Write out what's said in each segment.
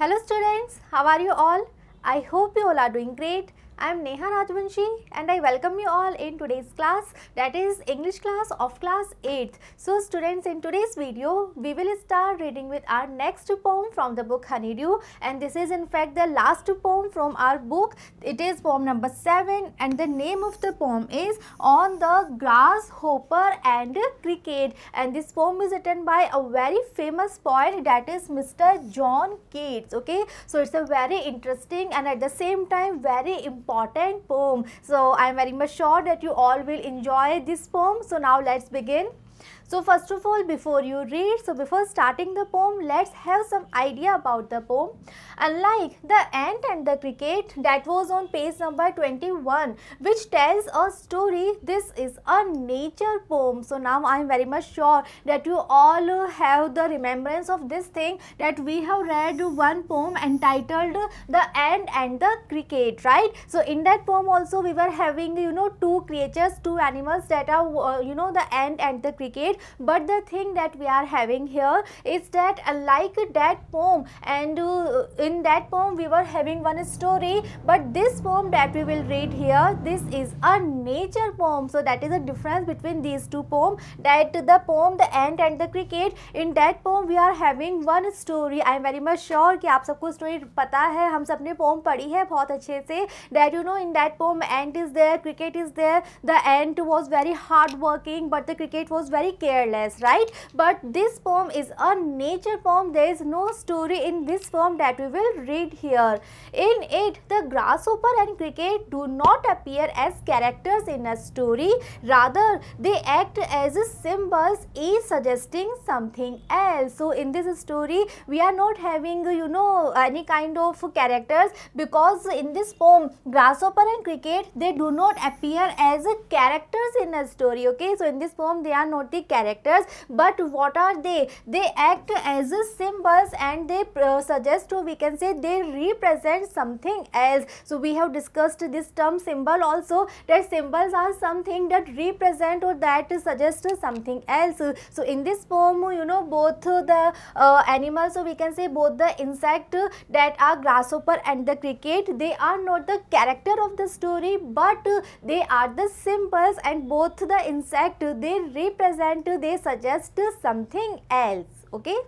Hello students, how are you all? I hope you all are doing great. I am Neha Rajvanshi and I welcome you all in today's class that is English class of class 8th. So students in today's video we will start reading with our next poem from the book Honeydew and this is in fact the last poem from our book. It is poem number 7 and the name of the poem is On the Grasshopper and Cricket and this poem is written by a very famous poet that is Mr. John Keats okay. So it's a very interesting and at the same time very important important poem. So I am very much sure that you all will enjoy this poem. So now let's begin. So first of all before you read, so before starting the poem let's have some idea about the poem. Unlike the ant and the cricket that was on page number 21 which tells a story this is a nature poem. So now I am very much sure that you all have the remembrance of this thing that we have read one poem entitled the ant and the cricket right. So in that poem also we were having you know two creatures two animals that are uh, you know the ant and the cricket but the thing that we are having here is that uh, like that poem and uh, in that poem we were having one story but this poem that we will read here this is a nature poem so that is a difference between these two poems that the poem the ant and the cricket in that poem we are having one story I am very much sure that you know in that poem ant is there, cricket is there. The ant was very you know in that poem ant is careless, right? But this poem is a nature poem. There is no story in this poem that we will read here. In it, the grasshopper and cricket do not appear as characters in a story. Rather, they act as symbols, each suggesting something else. So, in this story, we are not having, you know, any kind of characters because in this poem, grasshopper and cricket, they do not appear as characters in a story, okay? So, in this poem, they are not the characters characters but what are they they act as symbols and they uh, suggest or we can say they represent something else so we have discussed this term symbol also that symbols are something that represent or that suggest something else so in this poem you know both the uh, animals so we can say both the insect that are grasshopper and the cricket they are not the character of the story but they are the symbols and both the insect they represent do they suggest something else okay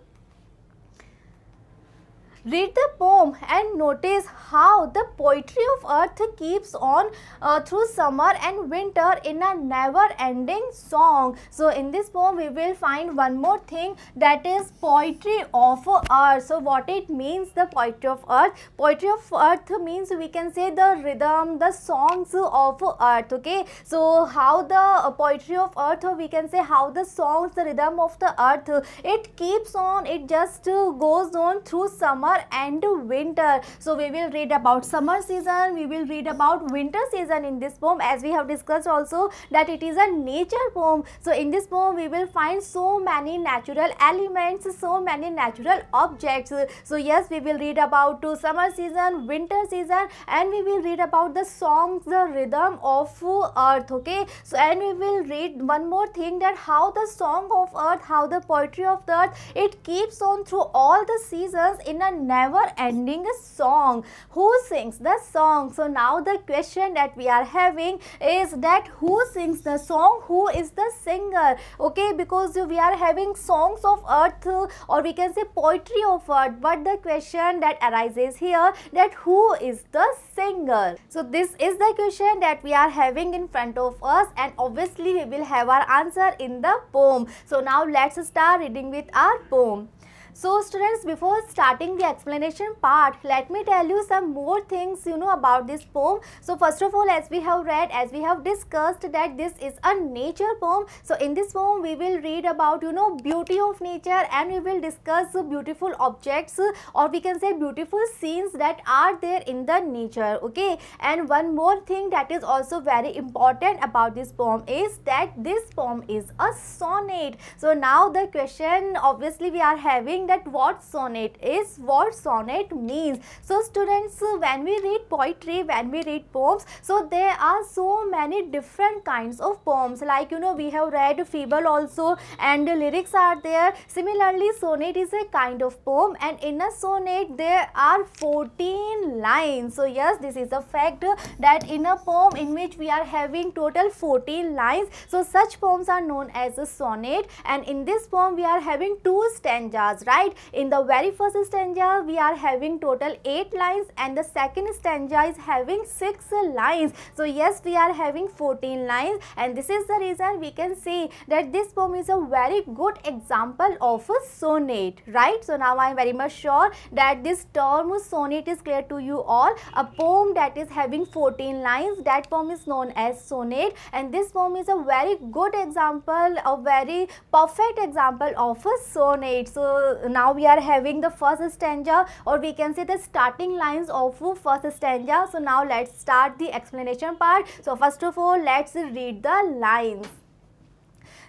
Read the poem and notice how the poetry of earth keeps on uh, through summer and winter in a never-ending song. So in this poem we will find one more thing that is poetry of earth. So what it means the poetry of earth? Poetry of earth means we can say the rhythm, the songs of earth. Okay. So how the uh, poetry of earth we can say how the songs, the rhythm of the earth it keeps on, it just uh, goes on through summer summer and winter. So we will read about summer season, we will read about winter season in this poem as we have discussed also that it is a nature poem. So in this poem we will find so many natural elements, so many natural objects. So yes, we will read about summer season, winter season and we will read about the songs, the rhythm of earth, okay. So and we will read one more thing that how the song of earth, how the poetry of the earth, it keeps on through all the seasons in a never ending song who sings the song so now the question that we are having is that who sings the song who is the singer okay because we are having songs of earth or we can say poetry of earth but the question that arises here that who is the singer so this is the question that we are having in front of us and obviously we will have our answer in the poem so now let's start reading with our poem so students before starting the explanation part let me tell you some more things you know about this poem. So first of all as we have read as we have discussed that this is a nature poem. So in this poem we will read about you know beauty of nature and we will discuss beautiful objects or we can say beautiful scenes that are there in the nature okay and one more thing that is also very important about this poem is that this poem is a sonnet. So now the question obviously we are having that what sonnet is, what sonnet means. So students, when we read poetry, when we read poems, so there are so many different kinds of poems. Like you know, we have read Feeble also and the lyrics are there. Similarly, sonnet is a kind of poem and in a sonnet there are 14 lines. So yes, this is a fact that in a poem in which we are having total 14 lines. So such poems are known as a sonnet and in this poem we are having two stanzas right? In the very first stanza, we are having total 8 lines and the second stanza is having 6 lines. So, yes, we are having 14 lines and this is the reason we can say that this poem is a very good example of a sonnet, right? So, now I am very much sure that this term sonnet is clear to you all. A poem that is having 14 lines, that poem is known as sonnet and this poem is a very good example, a very perfect example of a sonnet. So, now we are having the first stanza or we can say the starting lines of first stanza so now let's start the explanation part so first of all let's read the lines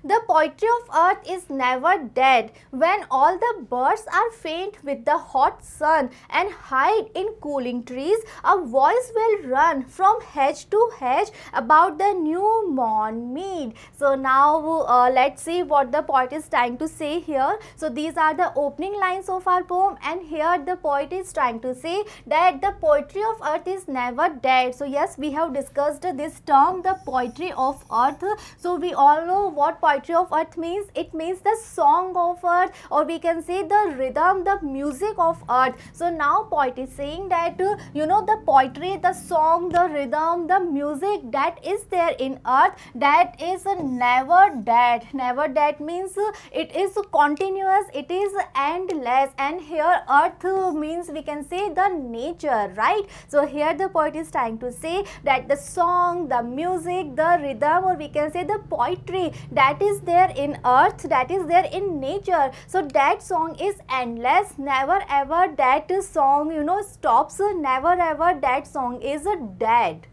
the poetry of earth is never dead. When all the birds are faint with the hot sun and hide in cooling trees, a voice will run from hedge to hedge about the new morn mead. So now uh, let's see what the poet is trying to say here. So these are the opening lines of our poem and here the poet is trying to say that the poetry of earth is never dead. So yes, we have discussed this term, the poetry of earth. So we all know what poetry poetry of earth means? It means the song of earth or we can say the rhythm, the music of earth. So now poet is saying that uh, you know the poetry, the song, the rhythm, the music that is there in earth that is never dead. Never dead means uh, it is continuous, it is endless and here earth uh, means we can say the nature, right? So here the poet is trying to say that the song, the music, the rhythm or we can say the poetry that is there in earth, that is there in nature. So that song is endless, never ever that song, you know, stops, never ever that song is dead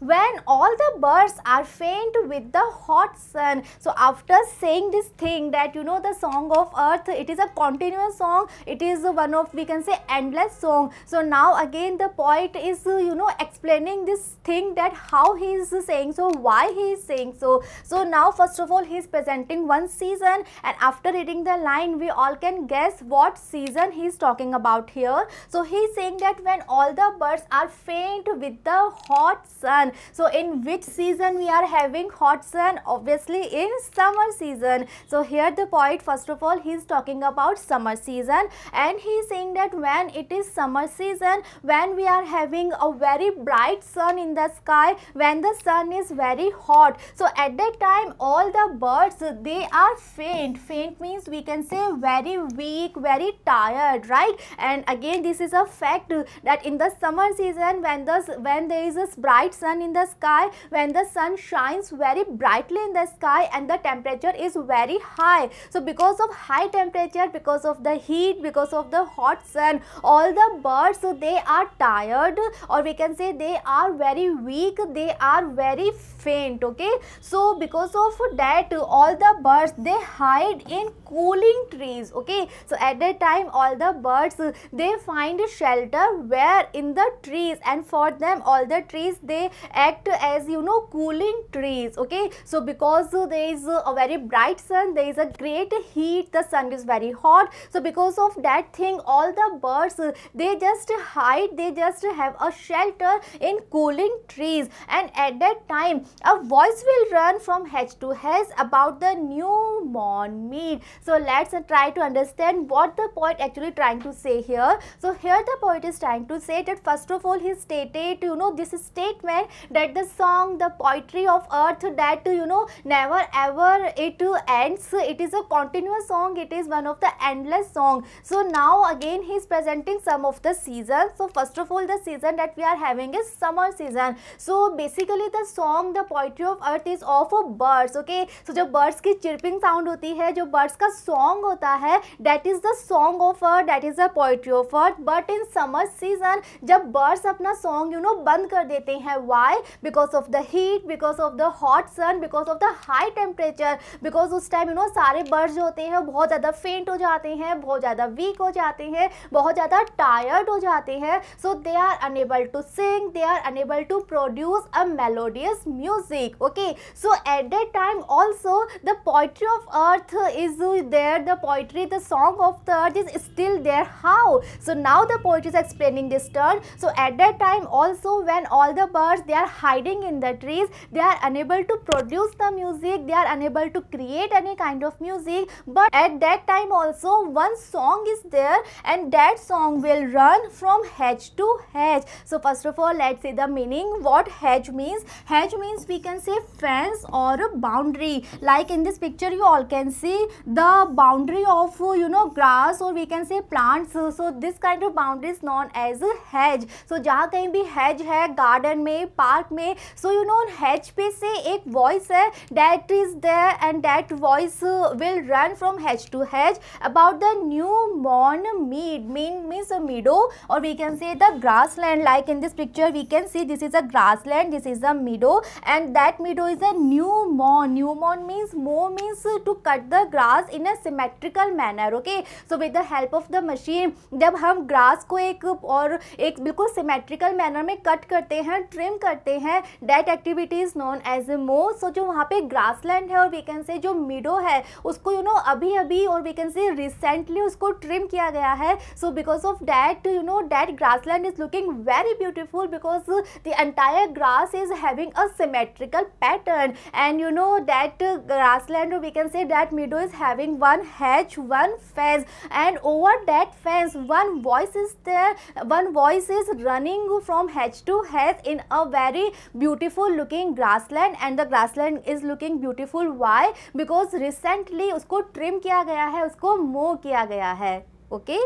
when all the birds are faint with the hot sun. So after saying this thing that you know the song of earth, it is a continuous song. It is one of we can say endless song. So now again the poet is you know explaining this thing that how he is saying so, why he is saying so. So now first of all he is presenting one season and after reading the line we all can guess what season he is talking about here. So he is saying that when all the birds are faint with the hot sun. So in which season we are having hot sun? Obviously in summer season. So here the poet first of all he is talking about summer season and he is saying that when it is summer season when we are having a very bright sun in the sky when the sun is very hot. So at that time all the birds they are faint. Faint means we can say very weak, very tired, right? And again this is a fact that in the summer season when the when there is a bright sun sun in the sky when the sun shines very brightly in the sky and the temperature is very high so because of high temperature because of the heat because of the hot sun all the birds they are tired or we can say they are very weak they are very faint okay so because of that all the birds they hide in cooling trees okay so at that time all the birds they find shelter where in the trees and for them all the trees they act as you know cooling trees okay so because there is a very bright sun there is a great heat the sun is very hot so because of that thing all the birds they just hide they just have a shelter in cooling trees and at that time a voice will run from hedge to hedge about the new morn meat so let's try to understand what the poet actually trying to say here so here the poet is trying to say that first of all he stated you know this statement that the song the poetry of earth that you know never ever it ends it is a continuous song it is one of the endless song so now again he is presenting some of the seasons so first of all the season that we are having is summer season so basically the song the poetry of earth is of a birds okay so जब birds की chirping sound होती है जो birds का song होता है that is the song of earth that is the poetry of earth but in summer season जब birds अपना सॉन्ग यू नो बंद कर देते हैं why why because of the heat because of the hot sun because of the high temperature because उस time you know सारे birds जो होते हैं बहुत ज़्यादा faint हो जाते हैं बहुत ज़्यादा weak हो जाते हैं बहुत ज़्यादा tired हो जाते हैं so they are unable to sing they are unable to produce a melodious music okay so at that time also the poetry of earth is there the poetry the song of the earth is still there how so now the poetry is explaining this turn so at that time also when all the birds they they are hiding in the trees they are unable to produce the music they are unable to create any kind of music but at that time also one song is there and that song will run from hedge to hedge so first of all let's see the meaning what hedge means hedge means we can say fence or a boundary like in this picture you all can see the boundary of you know grass or we can say plants so this kind of boundary is known as a hedge so जहाँ कहीं भी hedge है garden में park में so you know हेच पे से एक voice है that is there and that voice will run from H two H about the new mourn Mead mean means मीडो और we can say the grass land like in this picture we can see this is a grass land this is a मीडो and that मीडो is a new mourn new mourn means मो means to cut the grass in a symmetrical manner okay so with the help of the machine जब हम grass को एक और एक बिल्कुल symmetrical manner में cut करते हैं ट्रिम कर करते हैं that activities known as a mow so जो वहाँ पे ग्रासलैंड है और वेकेंसी जो मिडो है उसको यू you नो know, अभी अभी और वेकेंसी रिसेंटली उसको ट्रिम किया गया है so because of that you know that grass land is looking very beautiful because the entire grass is having a symmetrical pattern and you know that grass land और vacancy that meadow is having one hedge one phase and over that phase one voice is there one voice is running from hedge to hedge in a very beautiful looking grassland and the grassland is looking beautiful why because recently उसको trim किया गया है उसको mow किया गया है okay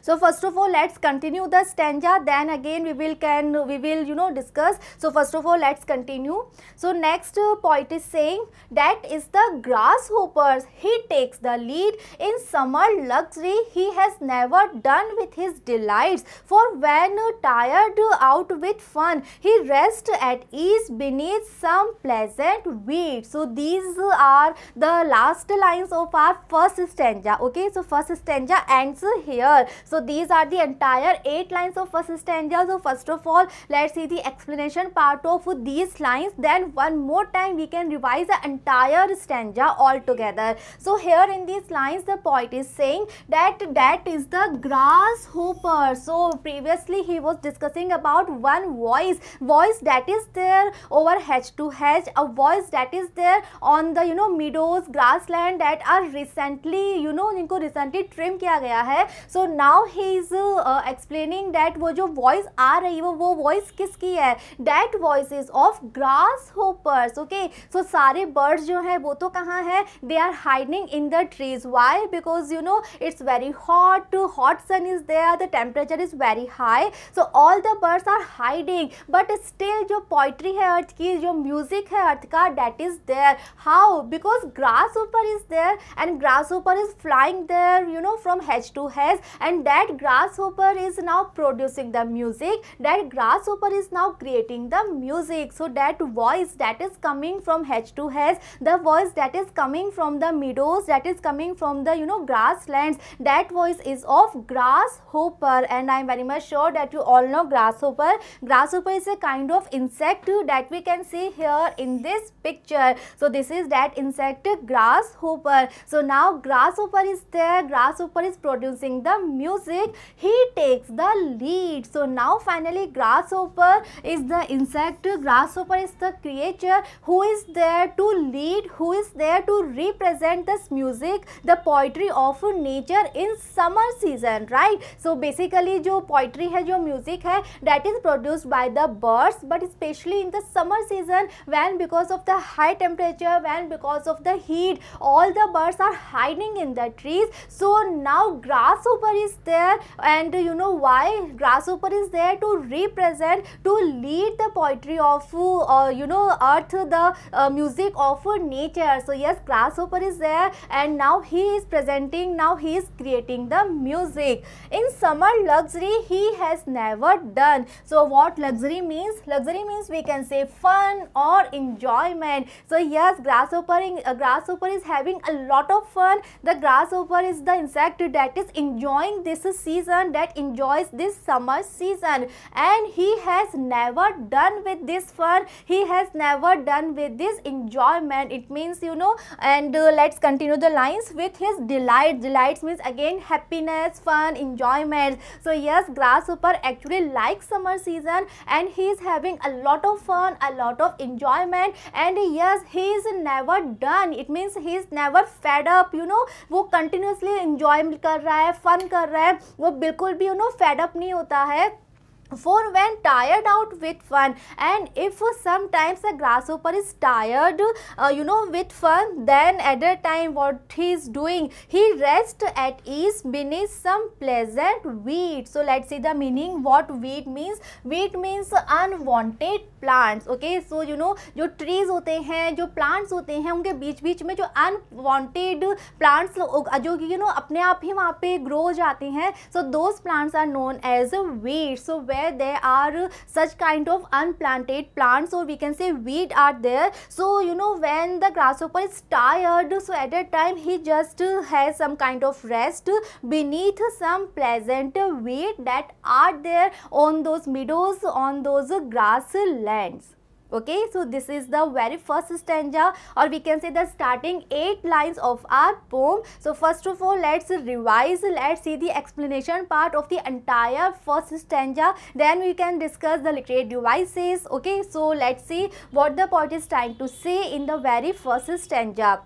so first of all let's continue the stanza then again we will can we will you know discuss so first of all let's continue so next uh, poet is saying that is the grasshoppers he takes the lead in summer luxury he has never done with his delights for when uh, tired out with fun he rests at ease beneath some pleasant weed so these are the last lines of our first stanza okay so first stanza ends here so these are the entire 8 lines of first stanza. So first of all, let's see the explanation part of these lines. Then one more time we can revise the entire stanza altogether. So here in these lines the poet is saying that that is the grasshopper. So previously he was discussing about one voice. Voice that is there over hedge to hedge. A voice that is there on the you know meadows grassland that are recently you know इनको recently trim किया गया है. So now he is explaining that वो जो voice आ रही है वो voice किसकी है that voice is of grasshoppers okay so सारे बर्ड्स जो हैं वो तो कहाँ है they are hiding in the trees why because you know it's very hot hot sun is there the temperature is very high so all the birds are hiding but still जो poetry है earth की जो music है earth का that is there how because grasshopper is there and grass grasshopper is flying there you know from hedge to hedge and that grasshopper is now producing the music that grasshopper is now creating the music so that voice that is coming from h 2 hedge the voice that is coming from the meadows that is coming from the you know grasslands that voice is of grasshopper and I am very much sure that you all know grasshopper grasshopper is a kind of insect that we can see here in this picture so this is that insect grasshopper so now grasshopper is there grasshopper is producing the music, he takes the lead. So now finally grasshopper is the insect, grasshopper is the creature who is there to lead, who is there to represent this music, the poetry of nature in summer season, right? So basically जो poetry है जो music that is produced by the birds but especially in the summer season when because of the high temperature, when because of the heat, all the birds are hiding in the trees. So now grasshopper is is there and you know why grasshopper is there to represent to lead the poetry of uh, you know earth the uh, music of nature so yes grasshopper is there and now he is presenting now he is creating the music in summer luxury he has never done so what luxury means luxury means we can say fun or enjoyment so yes grasshopper uh, grasshopper is having a lot of fun the grasshopper is the insect that is enjoying enjoying this season, that enjoys this summer season. And he has never done with this fun. He has never done with this enjoyment. It means, you know, and uh, let's continue the lines with his delight. Delights means again happiness, fun, enjoyment. So yes, grasshopper actually likes summer season and he is having a lot of fun, a lot of enjoyment. And yes, he is never done. It means he is never fed up, you know. वो continuously enjoyment कर रहा है, fun कर कर रहा है वो बिल्कुल भी यू नो फेडअप नहीं होता है for when tired out with fun and if sometimes a grasshopper is tired uh, you know with fun then at a time what he is doing he rests at ease beneath some pleasant weed so let's see the meaning what weed means weed means unwanted plants okay so you know जो trees होते हैं जो plants होते हैं उनके बीच बीच में जो unwanted plants जो कि you know अपने आप ही वहाँ पे grow जाते हैं so those plants are known as weeds so when where there are such kind of unplanted plants or we can say weed are there so you know when the grasshopper is tired so at a time he just has some kind of rest beneath some pleasant weed that are there on those meadows on those grasslands. lands okay so this is the very first stanza or we can say the starting eight lines of our poem so first of all let's revise let's see the explanation part of the entire first stanza then we can discuss the literary devices okay so let's see what the poet is trying to say in the very first stanza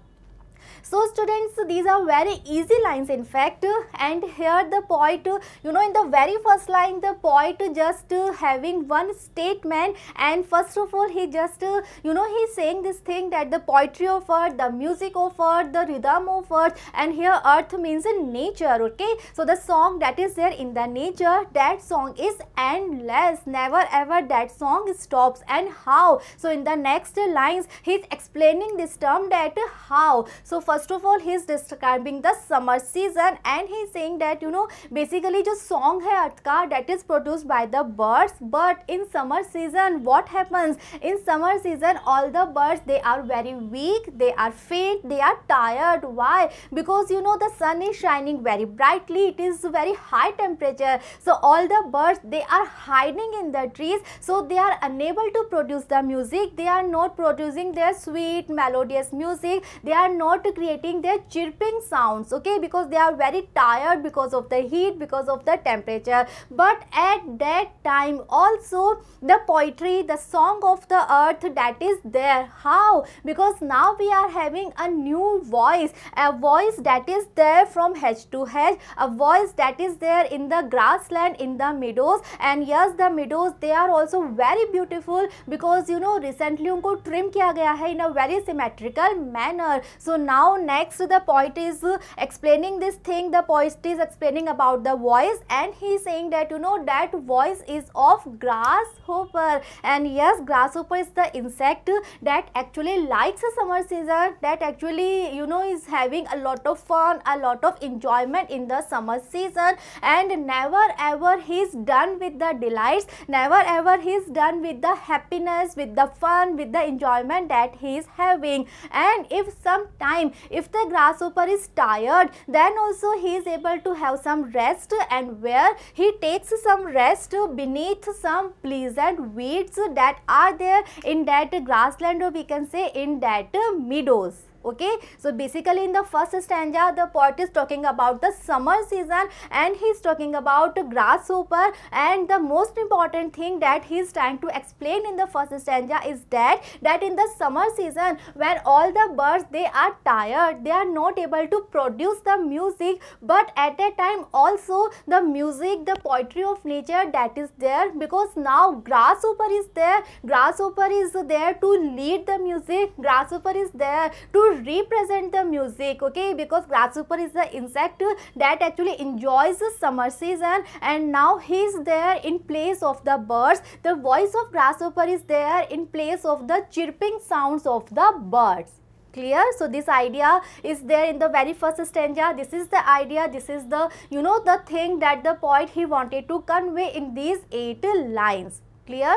so students, these are very easy lines in fact and here the poet, you know in the very first line the poet just having one statement and first of all he just, you know he's saying this thing that the poetry of earth, the music of earth, the rhythm of earth and here earth means nature okay. So the song that is there in the nature that song is endless never ever that song stops and how. So in the next lines he's explaining this term that how. So first of all he is describing the summer season and he is saying that you know basically just song hai atka that is produced by the birds but in summer season what happens in summer season all the birds they are very weak they are faint they are tired why because you know the sun is shining very brightly it is very high temperature so all the birds they are hiding in the trees so they are unable to produce the music they are not producing their sweet melodious music they are not creating their chirping sounds okay because they are very tired because of the heat because of the temperature but at that time also the poetry the song of the earth that is there how because now we are having a new voice a voice that is there from hedge to hedge a voice that is there in the grassland in the meadows and yes the meadows they are also very beautiful because you know recently उनको trim किया गया है in a very symmetrical manner. So now now next the poet is uh, explaining this thing the poet is explaining about the voice and he is saying that you know that voice is of grasshopper and yes grasshopper is the insect that actually likes a summer season that actually you know is having a lot of fun a lot of enjoyment in the summer season and never ever he's done with the delights never ever he's done with the happiness with the fun with the enjoyment that he is having and if sometime if the grasshopper is tired, then also he is able to have some rest and where he takes some rest beneath some pleasant weeds that are there in that grassland or we can say in that meadows okay so basically in the first stanza the poet is talking about the summer season and he is talking about grasshopper and the most important thing that he is trying to explain in the first stanza is that that in the summer season when all the birds they are tired they are not able to produce the music but at that time also the music the poetry of nature that is there because now grasshopper is there grasshopper is there to lead the music grasshopper is there to represent the music okay because grasshopper is the insect that actually enjoys the summer season and now he is there in place of the birds the voice of grasshopper is there in place of the chirping sounds of the birds clear so this idea is there in the very first stanza this is the idea this is the you know the thing that the poet he wanted to convey in these eight lines clear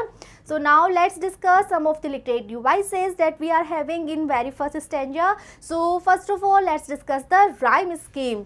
so now let's discuss some of the literate devices that we are having in very first stanza so first of all let's discuss the rhyme scheme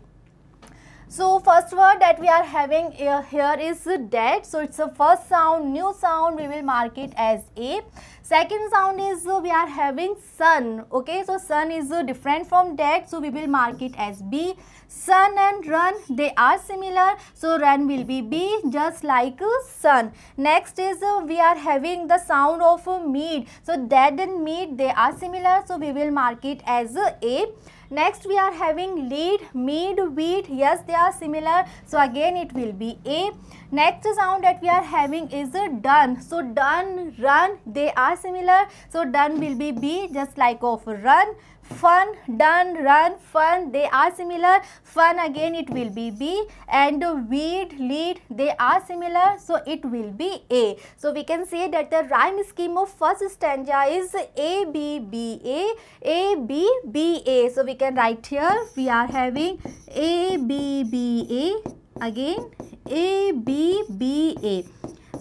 so first word that we are having here is dead. So it's a first sound, new sound, we will mark it as A. Second sound is we are having sun. Okay, so sun is different from dead. So we will mark it as B sun and run they are similar so run will be b just like uh, sun next is uh, we are having the sound of uh, meat so dead and meat they are similar so we will mark it as uh, a next we are having lead mead wheat yes they are similar so again it will be a next sound that we are having is a uh, done so done run they are similar so done will be b just like of run fun done run fun they are similar fun again it will be b and weed lead they are similar so it will be a so we can say that the rhyme scheme of first stanza is a b b a a b b a so we can write here we are having a b b a again a b b a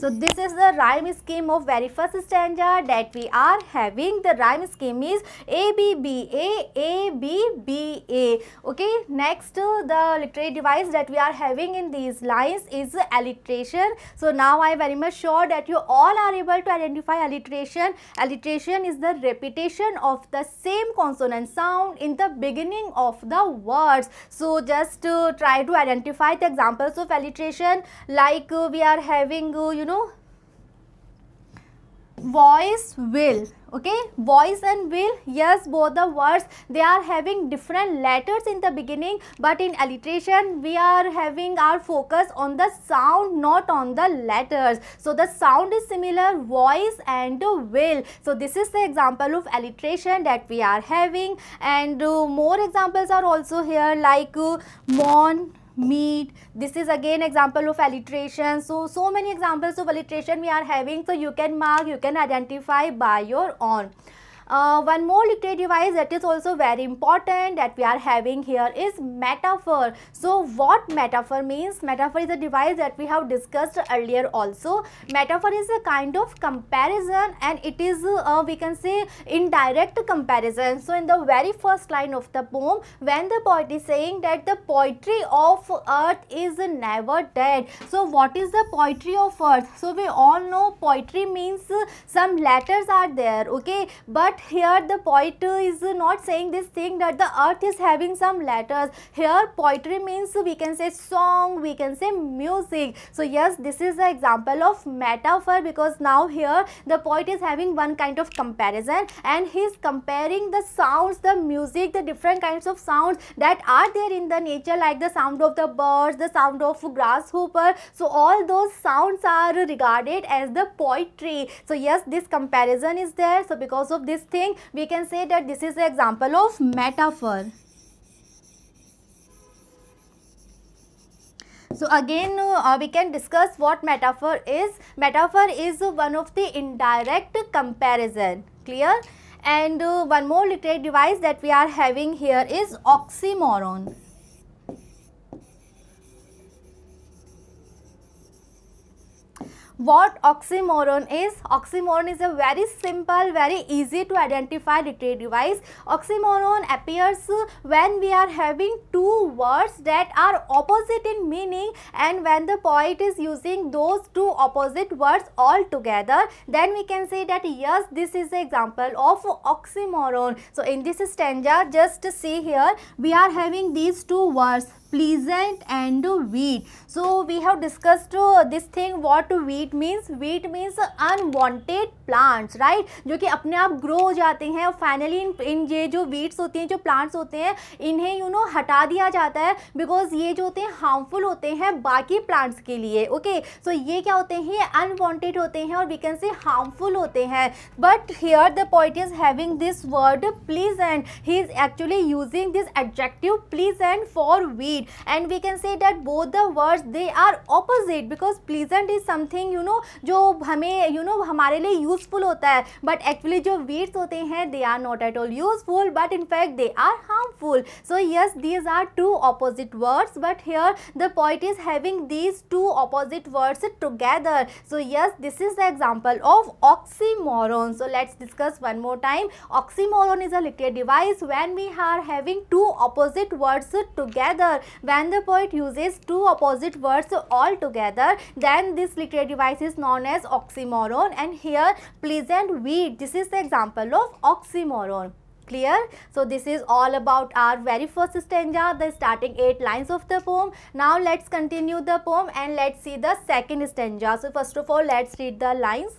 so this is the rhyme scheme of very first stanza that we are having. The rhyme scheme is A B B A A B B A. Okay. Next, uh, the literary device that we are having in these lines is alliteration. So now I very much sure that you all are able to identify alliteration. Alliteration is the repetition of the same consonant sound in the beginning of the words. So just uh, try to identify the examples of alliteration like uh, we are having uh, you know voice will okay voice and will yes both the words they are having different letters in the beginning but in alliteration we are having our focus on the sound not on the letters so the sound is similar voice and will so this is the example of alliteration that we are having and uh, more examples are also here like uh, mon meat this is again example of alliteration so so many examples of alliteration we are having so you can mark you can identify by your own uh, one more literary device that is also very important that we are having here is metaphor. So what metaphor means? Metaphor is a device that we have discussed earlier also. Metaphor is a kind of comparison and it is uh, we can say indirect comparison. So in the very first line of the poem when the poet is saying that the poetry of earth is never dead. So what is the poetry of earth? So we all know poetry means uh, some letters are there okay but but here the poet is not saying this thing that the earth is having some letters. Here poetry means we can say song, we can say music. So yes, this is the example of metaphor because now here the poet is having one kind of comparison and he is comparing the sounds, the music, the different kinds of sounds that are there in the nature like the sound of the birds, the sound of grasshopper. So all those sounds are regarded as the poetry. So yes, this comparison is there. So because of this thing we can say that this is an example of metaphor. So again uh, we can discuss what metaphor is. Metaphor is one of the indirect comparison. Clear? And uh, one more literary device that we are having here is oxymoron. what oxymoron is. Oxymoron is a very simple, very easy to identify literary device. Oxymoron appears when we are having two words that are opposite in meaning and when the poet is using those two opposite words all together, then we can say that yes, this is an example of oxymoron. So, in this stanza, just see here, we are having these two words pleasant and wheat so we have discussed uh, this thing what wheat means wheat means unwanted plants right जो कि अपने आप grow हो जाते हैं और finally in इन ये जो वीट्स होती हैं जो प्लांट्स होते हैं इन्हें यू you नो know, हटा दिया जाता है बिकॉज ये जो होते हैं हार्मफुल होते हैं बाकी प्लांट्स के लिए ओके okay? सो so ये क्या होते हैं ये अनवांटेड होते हैं और वी कैन से हार्मफुल होते हैं but here the point is having this word please and he is actually using this adjective please and for wheat and we can say that both the words they are opposite because pleasant is something you know जो हमें you know हमारे लिए useful होता है but actually जो weeds होते हैं they are not at all useful but in fact they are harmful so yes these are two opposite words but here the point is having these two opposite words together so yes this is the example of oxymoron so let's discuss one more time oxymoron is a literary device when we are having two opposite words together when the poet uses two opposite words altogether, then this literary device is known as oxymoron and here pleasant weed, this is the example of oxymoron clear so this is all about our very first stanza the starting eight lines of the poem now let's continue the poem and let's see the second stanza so first of all let's read the lines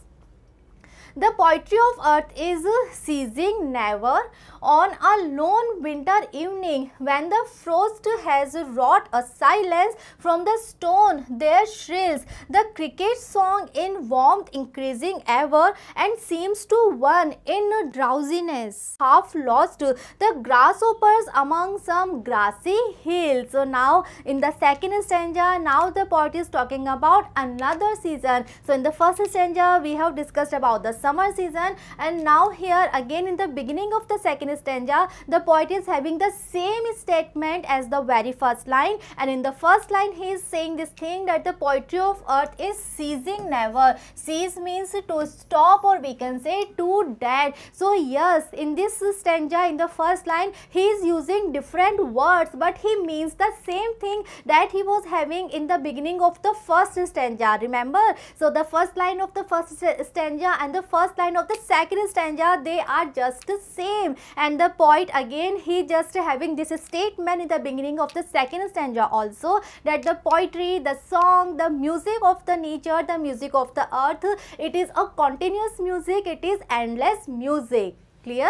the poetry of earth is ceasing never on a lone winter evening when the frost has wrought a silence from the stone there shrills the cricket song in warmth increasing ever and seems to one in drowsiness half lost the grasshoppers among some grassy hills so now in the second stanza now the poet is talking about another season so in the first stanza we have discussed about the sun summer season and now here again in the beginning of the second stanza uh, the poet is having the same statement as the very first line and in the first line he is saying this thing that the poetry of earth is ceasing never. Cease means to stop or we can say to dead. So yes in this stanza in the first line he is using different words but he means the same thing that he was having in the beginning of the first stanza uh, remember. So the first line of the first stanza and the first first line of the second stanza, they are just the same. And the poet again, he just having this statement in the beginning of the second stanza also that the poetry, the song, the music of the nature, the music of the earth, it is a continuous music, it is endless music. Clear?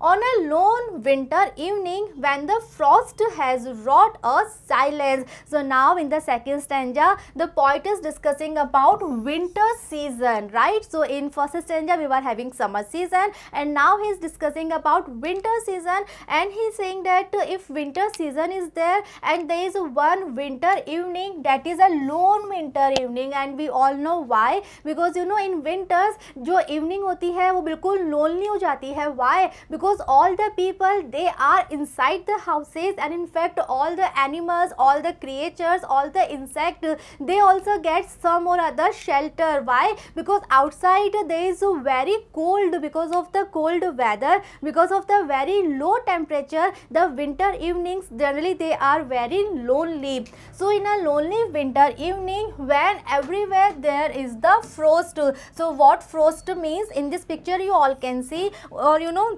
on a lone winter evening when the frost has wrought a silence. So now in the second stanza, the poet is discussing about winter season, right? So in first stanza, we were having summer season and now he is discussing about winter season and he is saying that if winter season is there and there is one winter evening that is a lone winter evening and we all know why because you know in winters जो evening होती है वो बिल्कुल lonely हो जाती है why because because all the people they are inside the houses and in fact all the animals all the creatures all the insect they also get some or other shelter why because outside there is very cold because of the cold weather because of the very low temperature the winter evenings generally they are very lonely so in a lonely winter evening when everywhere there is the frost so what frost means in this picture you all can see or you know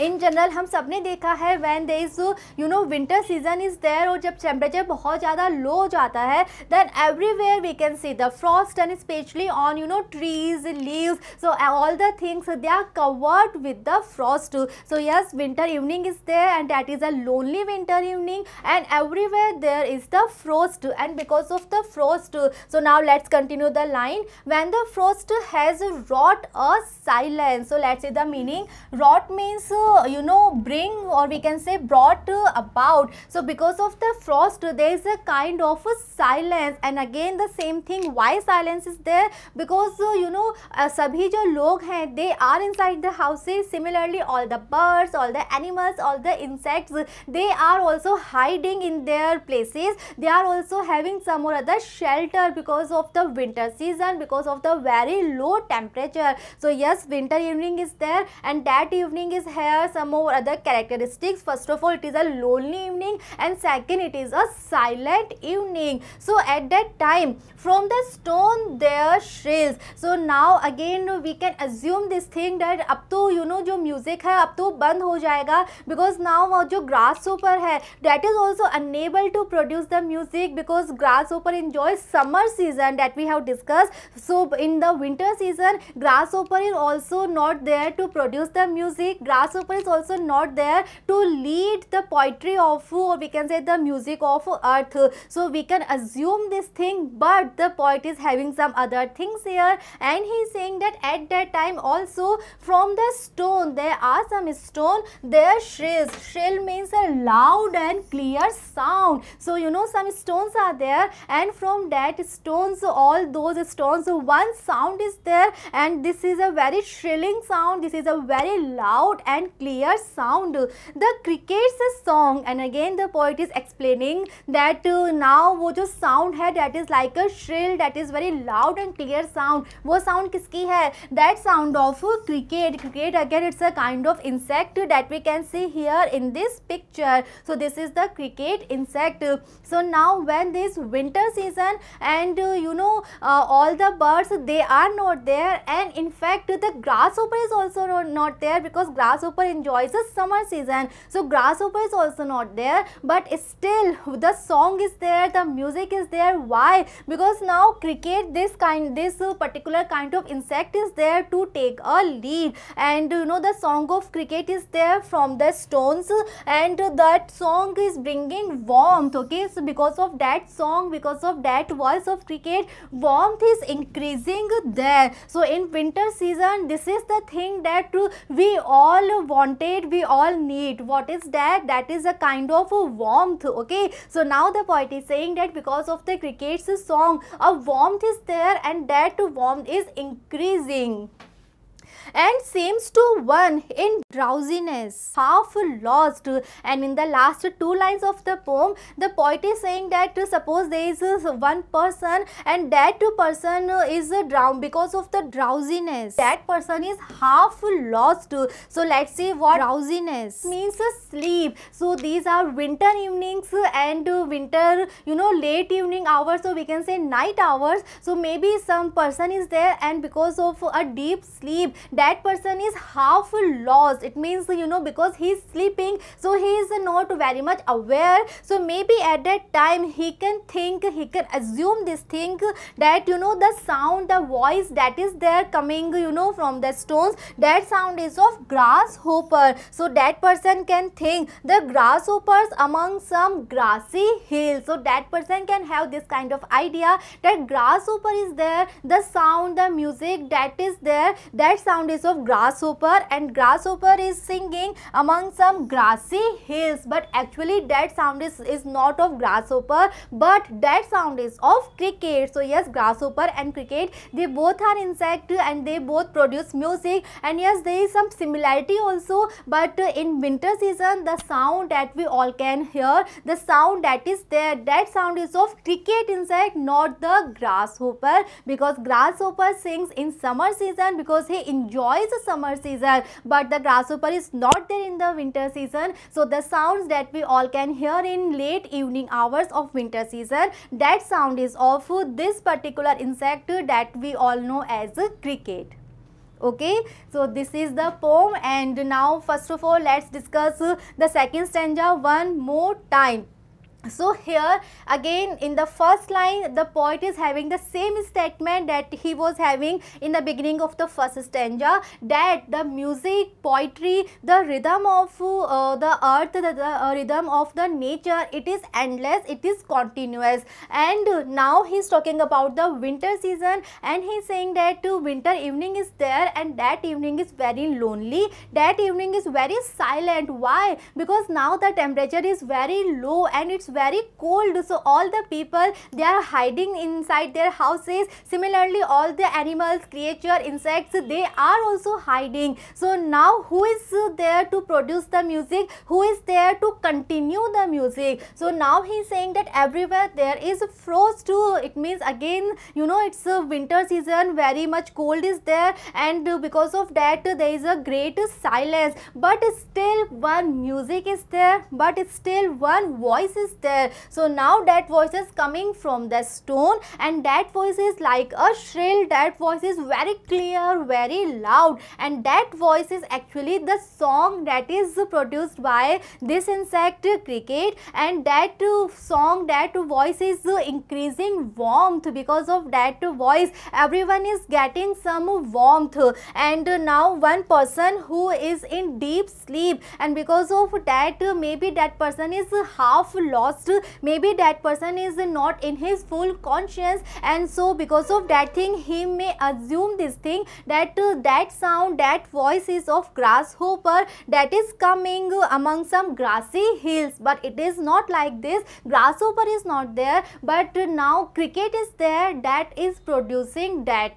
in general हम सब ने देखा है when they is you know winter season is there और जब temperature बहुत ज़्यादा low हो जाता है then everywhere we can see the frost and specially on you know trees leaves so all the things they are covered with the frost so yes winter evening is there and that is a lonely winter evening and everywhere there is the frost and because of the frost so now let's continue the line when the frost has wrought a silence so let's is the meaning wrought means you know bring or we can say brought about so because of the frost there is a kind of a silence and again the same thing why silence is there because uh, you know uh, sabhi jo log hain they are inside the houses similarly all the birds all the animals all the insects they are also hiding in their places they are also having some or other shelter because of the winter season because of the very low temperature so yes winter evening is there and that evening is here some more other characteristics. First of all, it is a lonely evening and second, it is a silent evening. So at that time, from the stone there shrills. So now again, we can assume this thing that up to you know the music है up to बंद हो जाएगा because now वो जो grasshopper है that is also unable to produce the music because grasshopper enjoys summer season that we have discussed. So in the winter season, grasshopper is also not there to produce the music. Grass grasshopper is also not there to lead the poetry of or we can say the music of earth so we can assume this thing but the poet is having some other things here and he is saying that at that time also from the stone there are some stone there shrills shrill means a loud and clear sound so you know some stones are there and from that stones all those stones one sound is there and this is a very shrilling sound this is a very loud and and clear sound. The cricket's song and again the poet is explaining that uh, now वो sound hai that is like a shrill that is very loud and clear sound. Wo sound किसकी hai? That sound of cricket. Cricket again it's a kind of insect that we can see here in this picture. So this is the cricket insect. So now when this winter season and uh, you know uh, all the birds they are not there and in fact the grasshopper is also not there because grasshopper grasshopper enjoys the summer season. So grasshopper is also not there but still the song is there, the music is there. Why? Because now cricket this kind this particular kind of insect is there to take a lead and you know the song of cricket is there from the stones and that song is bringing warmth okay so because of that song because of that voice of cricket warmth is increasing there so in winter season this is the thing that we all wanted we all need what is that that is a kind of a warmth okay so now the poet is saying that because of the cricket's song a warmth is there and that warmth is increasing and seems to one in drowsiness, half lost. And in the last two lines of the poem, the poet is saying that suppose there is one person and that person is drowned because of the drowsiness. That person is half lost. So let's see what drowsiness means sleep. So these are winter evenings and winter, you know, late evening hours. So we can say night hours. So maybe some person is there and because of a deep sleep, that person is half lost it means you know because he's sleeping so he is not very much aware so maybe at that time he can think he can assume this thing that you know the sound the voice that is there coming you know from the stones that sound is of grasshopper so that person can think the grasshoppers among some grassy hills so that person can have this kind of idea that grasshopper is there the sound the music that is there that sound sound is of grasshopper and grasshopper is singing among some grassy hills but actually that sound is, is not of grasshopper but that sound is of cricket. So yes grasshopper and cricket they both are insect and they both produce music and yes there is some similarity also but in winter season the sound that we all can hear the sound that is there that sound is of cricket insect not the grasshopper because grasshopper sings in summer season because he enjoys enjoys the summer season but the grasshopper is not there in the winter season. So the sounds that we all can hear in late evening hours of winter season that sound is of this particular insect that we all know as a cricket okay so this is the poem and now first of all let's discuss the second stanza one more time so here again in the first line the poet is having the same statement that he was having in the beginning of the first stanza that the music, poetry, the rhythm of uh, the earth, the, the uh, rhythm of the nature, it is endless, it is continuous and now he is talking about the winter season and he is saying that uh, winter evening is there and that evening is very lonely, that evening is very silent. Why? Because now the temperature is very low and it's very cold so all the people they are hiding inside their houses similarly all the animals creature insects they are also hiding so now who is there to produce the music who is there to continue the music so now he's saying that everywhere there is frost too it means again you know it's a winter season very much cold is there and because of that there is a great silence but still one music is there but still one voice is there. So now that voice is coming from the stone and that voice is like a shrill, that voice is very clear, very loud and that voice is actually the song that is produced by this insect cricket and that song, that voice is increasing warmth because of that voice. Everyone is getting some warmth and now one person who is in deep sleep and because of that maybe that person is half lost lost maybe that person is not in his full conscience and so because of that thing he may assume this thing that uh, that sound that voice is of grasshopper that is coming among some grassy hills but it is not like this grasshopper is not there but now cricket is there that is producing that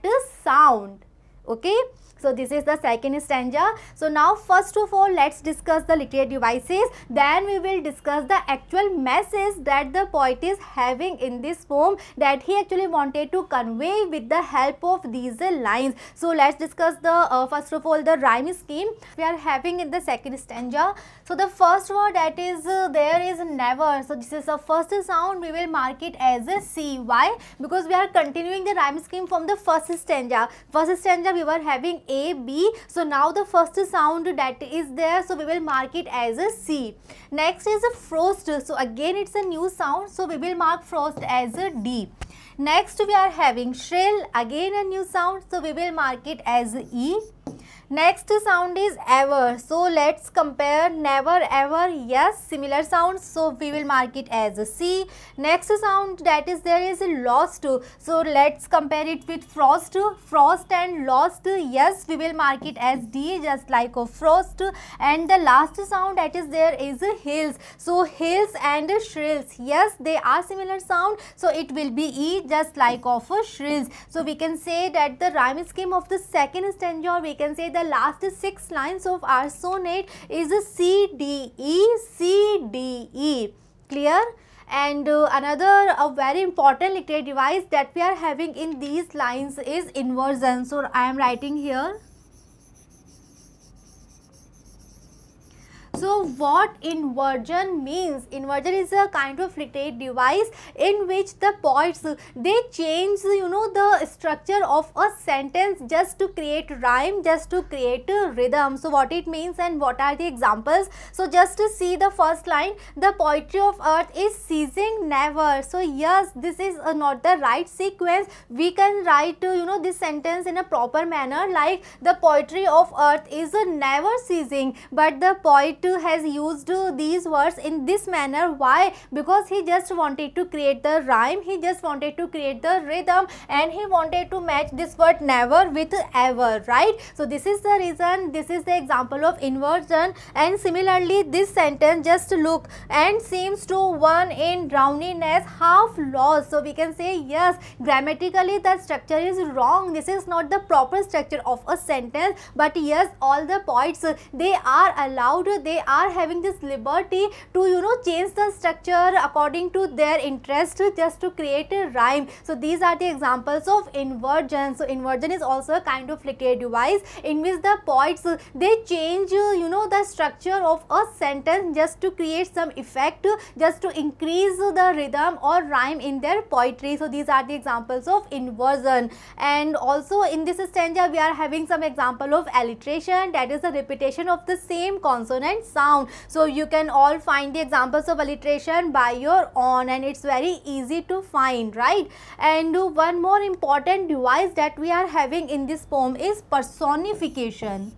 sound okay so this is the second stanza. So now first of all let's discuss the literary devices. Then we will discuss the actual message that the poet is having in this poem that he actually wanted to convey with the help of these lines. So let's discuss the uh, first of all the rhyme scheme we are having in the second stanza. So the first word that is uh, there is never. So this is the first sound we will mark it as a C. Why? Because we are continuing the rhyme scheme from the first stanza. First stanza we were having A a, B. So now the first sound that is there. So we will mark it as a C. Next is a frost. So again it's a new sound. So we will mark frost as a D. Next we are having shrill. Again a new sound. So we will mark it as E. Next sound is ever. So let's compare never, ever, yes, similar sounds. So we will mark it as C. Next sound that is there is lost. So let's compare it with frost. Frost and lost, yes, we will mark it as D just like a frost. And the last sound that is there is hills. So hills and shrills, yes, they are similar sound. So it will be E just like of shrills. So we can say that the rhyme scheme of the second stanza we can say the last six lines of our sonnet is C D E C D E. Clear? and uh, another a very important literary device that we are having in these lines is inversion so i am writing here So what inversion means? Inversion is a kind of flitate device in which the poets, they change you know the structure of a sentence just to create rhyme, just to create rhythm. So what it means and what are the examples? So just to see the first line, the poetry of earth is ceasing never. So yes, this is not the right sequence. We can write you know this sentence in a proper manner like the poetry of earth is a never ceasing but the poet has used these words in this manner. Why? Because he just wanted to create the rhyme. He just wanted to create the rhythm and he wanted to match this word never with ever, right? So, this is the reason. This is the example of inversion and similarly this sentence just look and seems to one in drowniness half lost. So, we can say yes grammatically the structure is wrong. This is not the proper structure of a sentence but yes all the poets they are allowed they they are having this liberty to you know change the structure according to their interest just to create a rhyme. So these are the examples of inversion. So inversion is also a kind of literary device in which the poets they change you know the structure of a sentence just to create some effect just to increase the rhythm or rhyme in their poetry. So these are the examples of inversion and also in this stanza we are having some example of alliteration that is the repetition of the same consonant sound. So you can all find the examples of alliteration by your own and it's very easy to find, right? And one more important device that we are having in this poem is personification.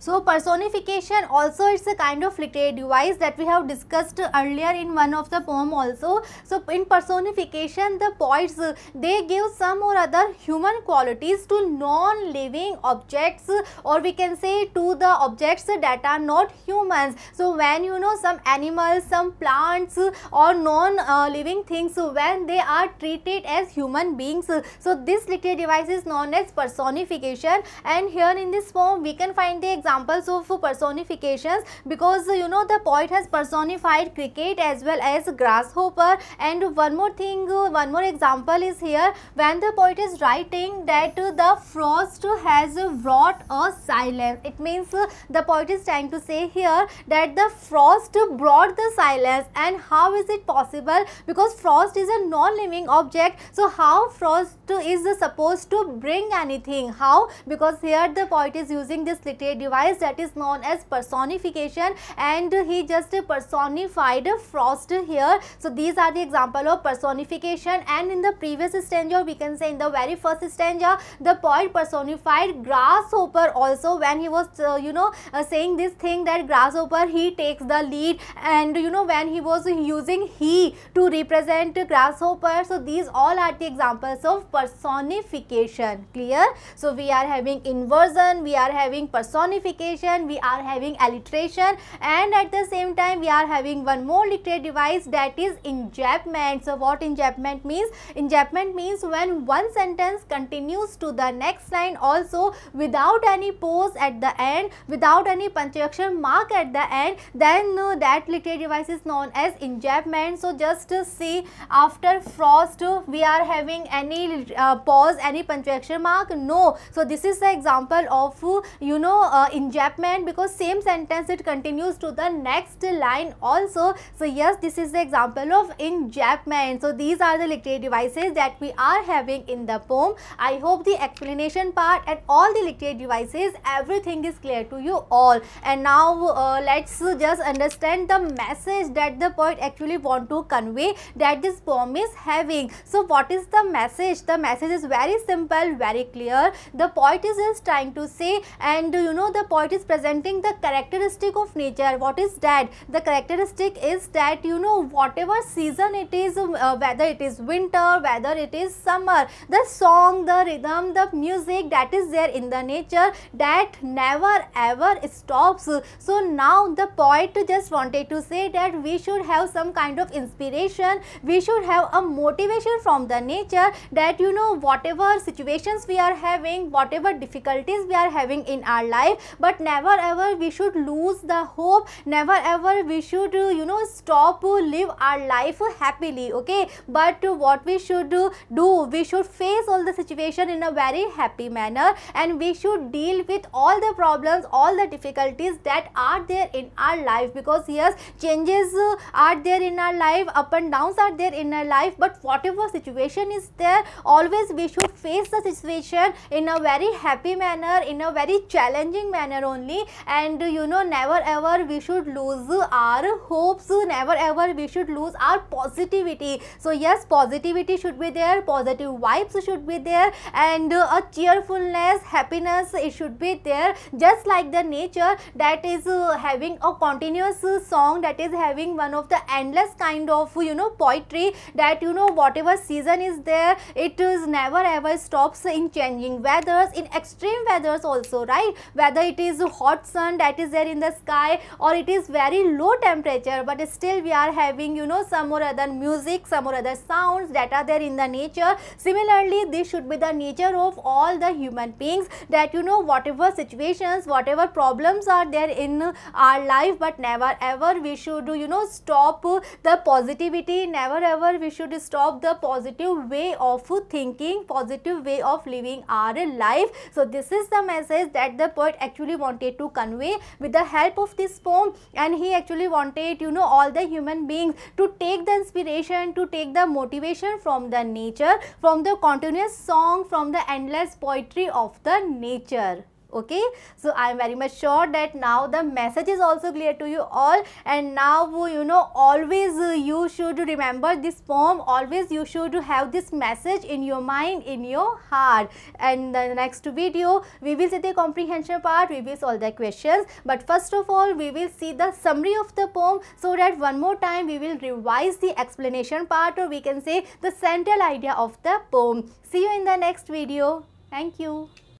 So personification also it's a kind of literary device that we have discussed earlier in one of the poem also. So in personification the poets they give some or other human qualities to non-living objects or we can say to the objects that are not humans. So when you know some animals, some plants or non-living things when they are treated as human beings. So this literary device is known as personification and here in this poem we can find the example examples of personifications because you know the poet has personified cricket as well as grasshopper and one more thing one more example is here when the poet is writing that the frost has wrought a silence it means the poet is trying to say here that the frost brought the silence and how is it possible because frost is a non-living object so how frost is supposed to bring anything how because here the poet is using this literary device sacrifice that is known as personification and he just personified frost here. So these are the example of personification and in the previous stanza we can say in the very first stanza the poet personified grasshopper also when he was uh, you know uh, saying this thing that grasshopper he takes the lead and you know when he was using he to represent grasshopper. So these all are the examples of personification clear. So we are having inversion, we are having personification we are having alliteration and at the same time we are having one more literary device that is enjambment. So what enjambment means? Enjambment means when one sentence continues to the next line also without any pause at the end, without any punctuation mark at the end, then uh, that literary device is known as enjambment. So just uh, see after frost uh, we are having any uh, pause, any punctuation mark? No. So this is the example of you know uh, enjambment because same sentence it continues to the next line also. So yes, this is the example of enjambment. So these are the literary devices that we are having in the poem. I hope the explanation part and all the literary devices, everything is clear to you all. And now uh, let's just understand the message that the poet actually want to convey that this poem is having. So what is the message? The message is very simple, very clear. The poet is just trying to say and you know the poet is presenting the characteristic of nature what is that the characteristic is that you know whatever season it is um, uh, whether it is winter whether it is summer the song the rhythm the music that is there in the nature that never ever stops so now the poet just wanted to say that we should have some kind of inspiration we should have a motivation from the nature that you know whatever situations we are having whatever difficulties we are having in our life but never ever we should lose the hope never ever we should uh, you know stop uh, live our life happily okay but what we should uh, do we should face all the situation in a very happy manner and we should deal with all the problems all the difficulties that are there in our life because yes changes are there in our life up and downs are there in our life but whatever situation is there always we should face the situation in a very happy manner in a very challenging manner manner only and you know never ever we should lose our hopes never ever we should lose our positivity so yes positivity should be there positive vibes should be there and a cheerfulness happiness it should be there just like the nature that is uh, having a continuous song that is having one of the endless kind of you know poetry that you know whatever season is there it is never ever stops in changing weathers in extreme weathers also right whether it is hot sun that is there in the sky or it is very low temperature but still we are having you know some or other music some or other sounds that are there in the nature similarly this should be the nature of all the human beings that you know whatever situations whatever problems are there in our life but never ever we should you know stop the positivity never ever we should stop the positive way of thinking positive way of living our life so this is the message that the poet actually actually wanted to convey with the help of this poem and he actually wanted you know all the human beings to take the inspiration to take the motivation from the nature from the continuous song from the endless poetry of the nature okay so i am very much sure that now the message is also clear to you all and now you know always uh, you should remember this poem always you should have this message in your mind in your heart and the next video we will see the comprehension part we will solve the questions but first of all we will see the summary of the poem so that one more time we will revise the explanation part or we can say the central idea of the poem see you in the next video thank you